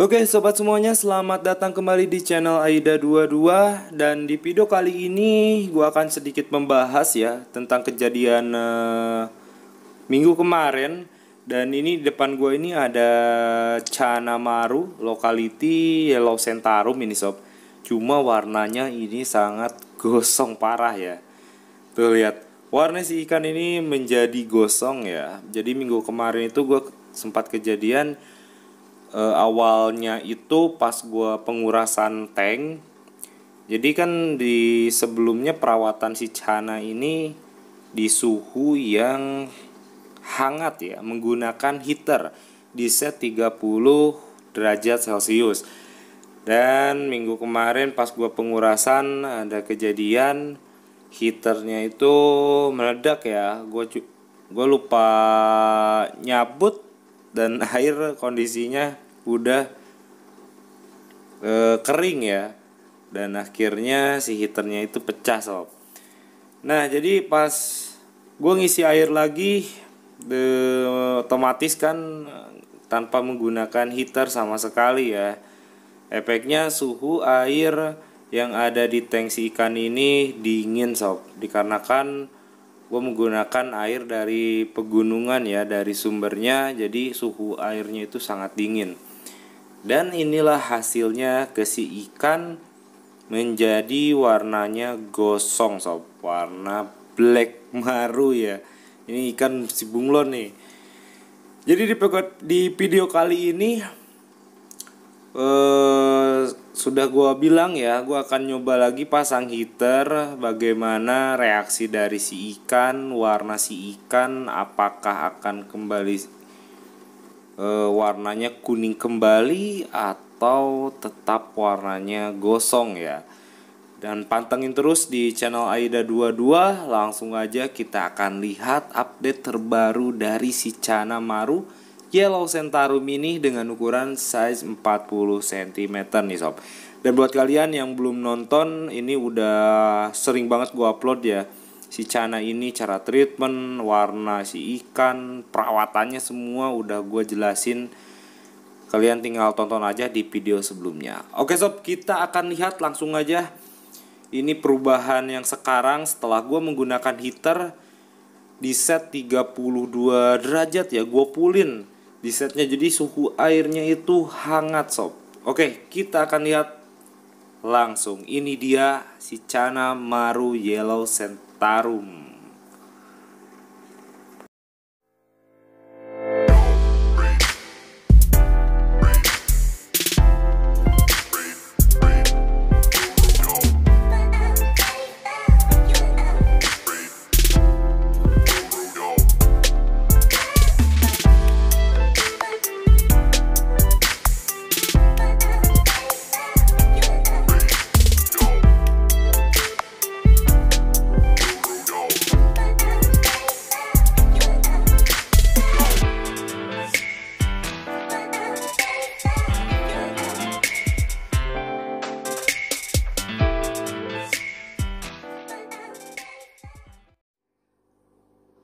Oke sobat semuanya selamat datang kembali di channel Aida22 Dan di video kali ini gue akan sedikit membahas ya Tentang kejadian uh, minggu kemarin Dan ini di depan gue ini ada Chana Maru Locality Yellow Centarum ini sob Cuma warnanya ini sangat gosong parah ya Tuh lihat warna si ikan ini menjadi gosong ya Jadi minggu kemarin itu gue sempat kejadian uh, awalnya itu pas gue pengurasan tank jadi kan di sebelumnya perawatan si Chana ini di suhu yang hangat ya menggunakan heater di set 30 derajat celcius dan minggu kemarin pas gue pengurasan ada kejadian heaternya itu meledak ya gue gue lupa nyabut dan air kondisinya udah e, kering ya dan akhirnya si heaternya itu pecah sob nah jadi pas gue ngisi air lagi de, otomatis kan tanpa menggunakan heater sama sekali ya efeknya suhu air yang ada di tank ikan ini dingin sob dikarenakan gue menggunakan air dari pegunungan ya dari sumbernya jadi suhu airnya itu sangat dingin dan inilah hasilnya si ikan menjadi warnanya gosong sob, warna black maru ya. Ini ikan si bunglon nih. Jadi di, video kali ini eh, sudah gua bilang ya, gua akan nyoba lagi pasang heater, bagaimana reaksi dari si ikan, warna si ikan, apakah akan kembali e, warnanya kuning kembali atau tetap warnanya gosong ya. Dan pantengin terus di channel Aida22 Langsung aja kita akan lihat update terbaru dari si Cana Maru Yellow Sentaru Mini dengan ukuran size 40 cm nih sob Dan buat kalian yang belum nonton ini udah sering banget gua upload ya si Chana ini cara treatment, warna si ikan, perawatannya semua udah gue jelasin. Kalian tinggal tonton aja di video sebelumnya. Oke sob, kita akan lihat langsung aja. Ini perubahan yang sekarang setelah gue menggunakan heater di set 32 derajat ya gue pulin di setnya jadi suhu airnya itu hangat sob oke kita akan lihat langsung ini dia si Chana Maru Yellow Scent Tarum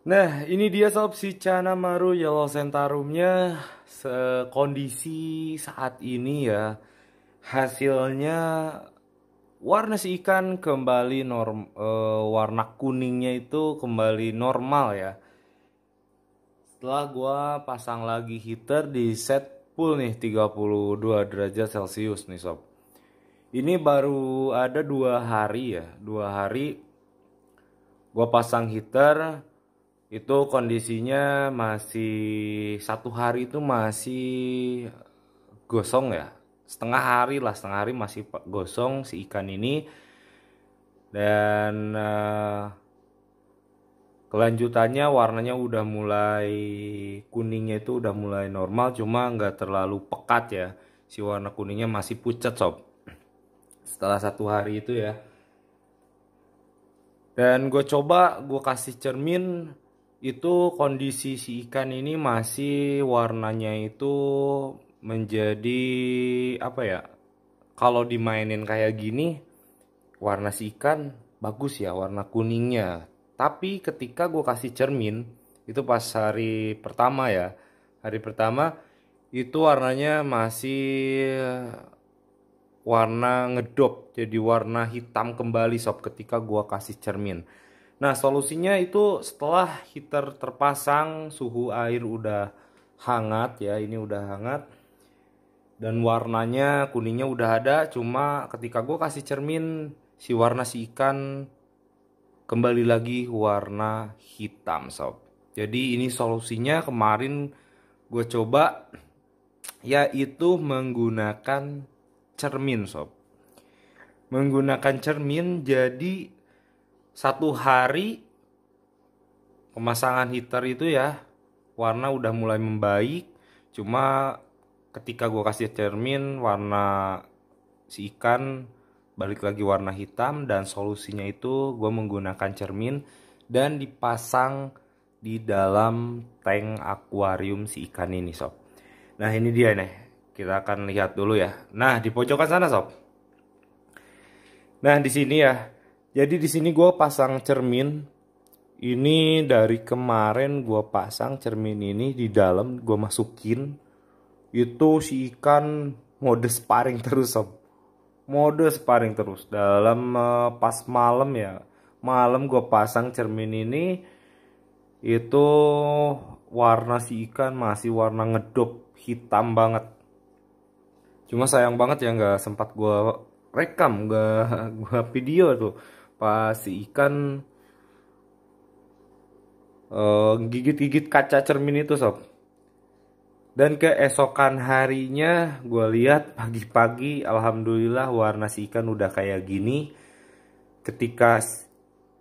Nah, ini dia sob si Chana Maru Yellow Sentarumnya kondisi saat ini ya. Hasilnya warna si ikan kembali norm e, warna kuningnya itu kembali normal ya. Setelah gua pasang lagi heater di set full nih 32 derajat Celcius nih sob. Ini baru ada dua hari ya, dua hari gua pasang heater itu kondisinya masih satu hari itu masih gosong ya setengah hari lah setengah hari masih gosong si ikan ini dan uh, kelanjutannya warnanya udah mulai kuningnya itu udah mulai normal cuma nggak terlalu pekat ya si warna kuningnya masih pucat sob setelah satu hari itu ya dan gue coba gue kasih cermin itu kondisi si ikan ini masih warnanya itu menjadi apa ya kalau dimainin kayak gini warna si ikan bagus ya warna kuningnya tapi ketika gue kasih cermin itu pas hari pertama ya hari pertama itu warnanya masih warna ngedop jadi warna hitam kembali sob ketika gue kasih cermin Nah, solusinya itu setelah heater terpasang, suhu air udah hangat ya, ini udah hangat. Dan warnanya kuningnya udah ada, cuma ketika gue kasih cermin, si warna si ikan kembali lagi warna hitam sob. Jadi ini solusinya kemarin gue coba yaitu menggunakan cermin sob. Menggunakan cermin jadi satu hari pemasangan heater itu ya warna udah mulai membaik cuma ketika gue kasih cermin warna si ikan balik lagi warna hitam dan solusinya itu gue menggunakan cermin dan dipasang di dalam tank akuarium si ikan ini sob nah ini dia nih kita akan lihat dulu ya nah di pojokan sana sob nah di sini ya jadi di sini gue pasang cermin. Ini dari kemarin gue pasang cermin ini di dalam gue masukin. Itu si ikan mode sparring terus sob. Mode sparring terus dalam eh, pas malam ya. Malam gue pasang cermin ini itu warna si ikan masih warna ngedop hitam banget. Cuma sayang banget ya nggak sempat gue rekam, nggak gue video tuh pas si ikan eh, gigit-gigit uh, kaca cermin itu sob dan keesokan harinya gue lihat pagi-pagi alhamdulillah warna si ikan udah kayak gini ketika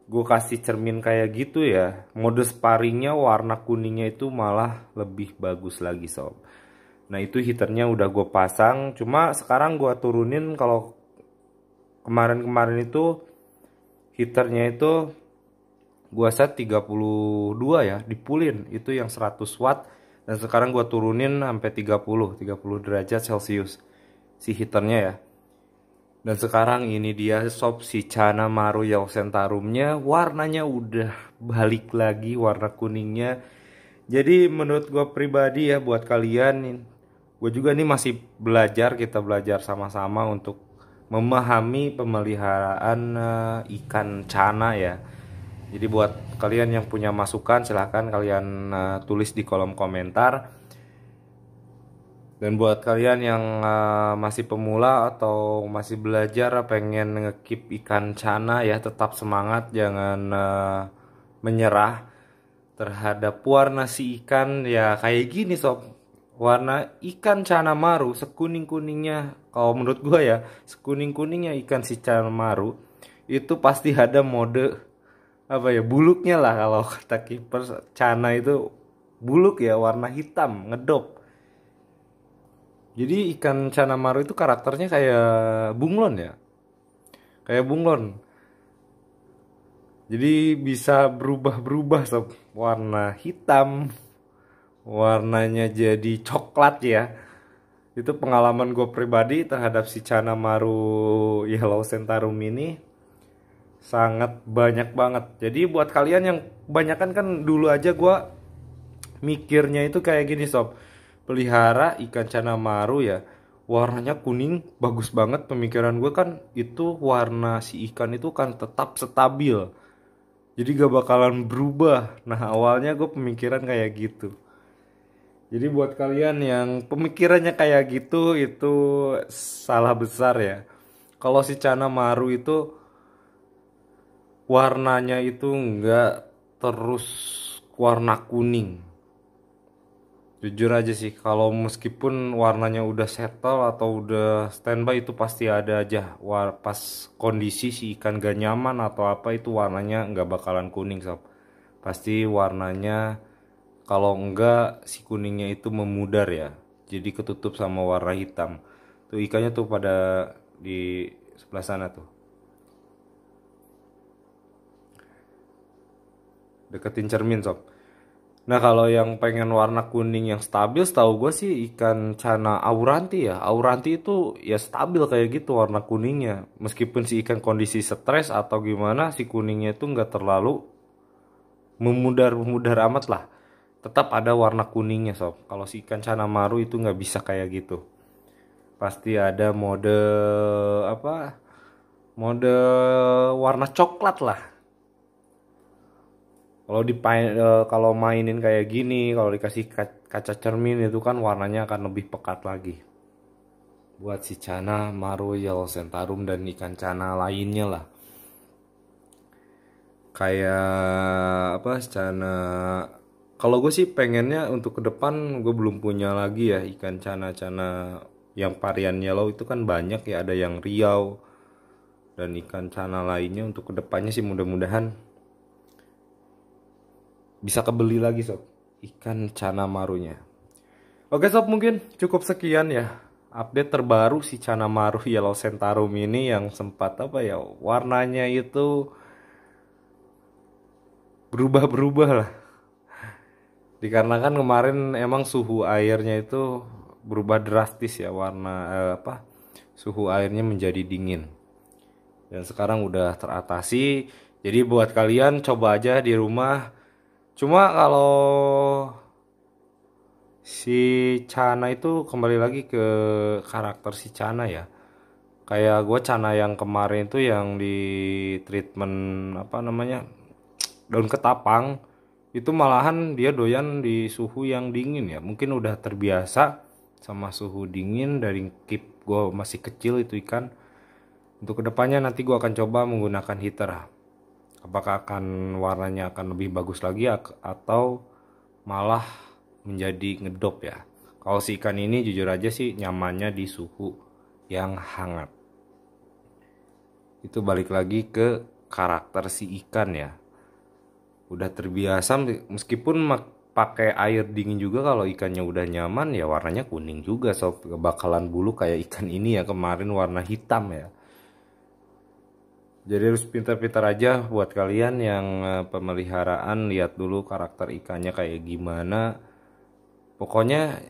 gue kasih cermin kayak gitu ya mode sparingnya warna kuningnya itu malah lebih bagus lagi sob nah itu hiternya udah gue pasang cuma sekarang gue turunin kalau kemarin-kemarin itu heaternya itu gua set 32 ya dipulin itu yang 100 watt dan sekarang gua turunin sampai 30 30 derajat celcius si heaternya ya dan sekarang ini dia sop si Chana Maru yang sentarumnya warnanya udah balik lagi warna kuningnya jadi menurut gua pribadi ya buat kalian gue juga nih masih belajar kita belajar sama-sama untuk memahami pemeliharaan uh, ikan cana ya. Jadi buat kalian yang punya masukan silahkan kalian uh, tulis di kolom komentar. Dan buat kalian yang uh, masih pemula atau masih belajar pengen ngekip ikan cana ya tetap semangat jangan uh, menyerah terhadap warna si ikan ya kayak gini sob warna ikan cana maru sekuning kuningnya kalau menurut gue ya sekuning kuningnya ikan si cana maru itu pasti ada mode apa ya buluknya lah kalau kata kiper cana itu buluk ya warna hitam ngedop jadi ikan cana maru itu karakternya kayak bunglon ya kayak bunglon jadi bisa berubah-berubah sob warna hitam warnanya jadi coklat ya itu pengalaman gue pribadi terhadap si Chana Maru Yellow centarum ini sangat banyak banget jadi buat kalian yang banyakan kan dulu aja gue mikirnya itu kayak gini sob pelihara ikan Chana Maru ya warnanya kuning bagus banget pemikiran gue kan itu warna si ikan itu kan tetap stabil jadi gak bakalan berubah nah awalnya gue pemikiran kayak gitu jadi buat kalian yang pemikirannya kayak gitu itu salah besar ya. Kalau si Cana Maru itu warnanya itu nggak terus warna kuning. Jujur aja sih kalau meskipun warnanya udah settle atau udah standby itu pasti ada aja war pas kondisi si ikan gak nyaman atau apa itu warnanya nggak bakalan kuning sob. Pasti warnanya kalau enggak si kuningnya itu memudar ya jadi ketutup sama warna hitam tuh ikannya tuh pada di sebelah sana tuh deketin cermin sob nah kalau yang pengen warna kuning yang stabil setahu gue sih ikan cana auranti ya auranti itu ya stabil kayak gitu warna kuningnya meskipun si ikan kondisi stres atau gimana si kuningnya itu nggak terlalu memudar memudar amat lah tetap ada warna kuningnya sob kalau si ikan cana maru itu nggak bisa kayak gitu pasti ada mode apa mode warna coklat lah kalau dipain e, kalau mainin kayak gini kalau dikasih kaca cermin itu kan warnanya akan lebih pekat lagi buat si cana maru yellow sentarum dan ikan cana lainnya lah kayak apa cana kalau gue sih pengennya untuk ke depan gue belum punya lagi ya ikan cana-cana yang varian yellow itu kan banyak ya ada yang riau dan ikan cana lainnya untuk kedepannya sih mudah-mudahan bisa kebeli lagi sob ikan cana marunya oke sob mungkin cukup sekian ya update terbaru si cana maru yellow centarum ini yang sempat apa ya warnanya itu berubah-berubah lah dikarenakan kemarin emang suhu airnya itu berubah drastis ya warna eh, apa suhu airnya menjadi dingin dan sekarang udah teratasi jadi buat kalian coba aja di rumah cuma kalau si Cana itu kembali lagi ke karakter si Cana ya kayak gue Cana yang kemarin itu yang di treatment apa namanya daun ketapang itu malahan dia doyan di suhu yang dingin ya mungkin udah terbiasa sama suhu dingin dari keep gue masih kecil itu ikan untuk kedepannya nanti gue akan coba menggunakan heater apakah akan warnanya akan lebih bagus lagi atau malah menjadi ngedop ya kalau si ikan ini jujur aja sih nyamannya di suhu yang hangat itu balik lagi ke karakter si ikan ya udah terbiasa meskipun pakai air dingin juga kalau ikannya udah nyaman ya warnanya kuning juga so bakalan bulu kayak ikan ini ya kemarin warna hitam ya jadi harus pintar-pintar aja buat kalian yang eh, pemeliharaan lihat dulu karakter ikannya kayak gimana. Pokoknya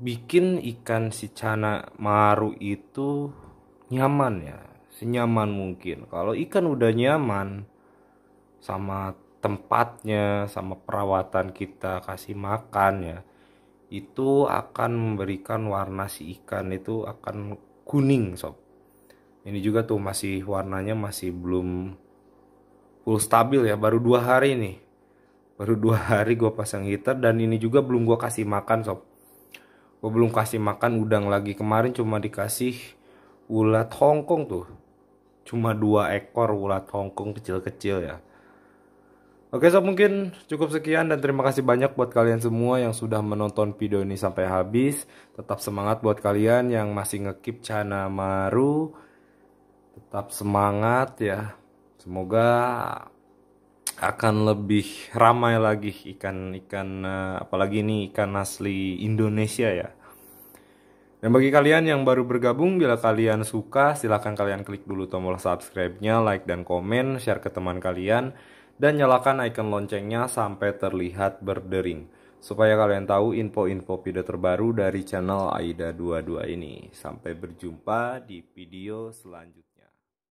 bikin ikan si cana maru itu nyaman ya, senyaman mungkin. Kalau ikan udah nyaman sama tempatnya sama perawatan kita kasih makan ya itu akan memberikan warna si ikan itu akan kuning sob ini juga tuh masih warnanya masih belum full stabil ya baru dua hari nih baru dua hari gue pasang heater dan ini juga belum gue kasih makan sob gue belum kasih makan udang lagi kemarin cuma dikasih ulat Hongkong tuh cuma dua ekor ulat Hongkong kecil-kecil ya Oke sob mungkin cukup sekian dan terima kasih banyak buat kalian semua yang sudah menonton video ini sampai habis. Tetap semangat buat kalian yang masih ngekip Chana Maru. Tetap semangat ya. Semoga akan lebih ramai lagi ikan-ikan eh, apalagi ini ikan asli Indonesia ya. Dan bagi kalian yang baru bergabung, bila kalian suka silahkan kalian klik dulu tombol subscribe-nya, like dan komen, share ke teman kalian dan nyalakan icon loncengnya sampai terlihat berdering supaya kalian tahu info-info video terbaru dari channel Aida22 ini. Sampai berjumpa di video selanjutnya.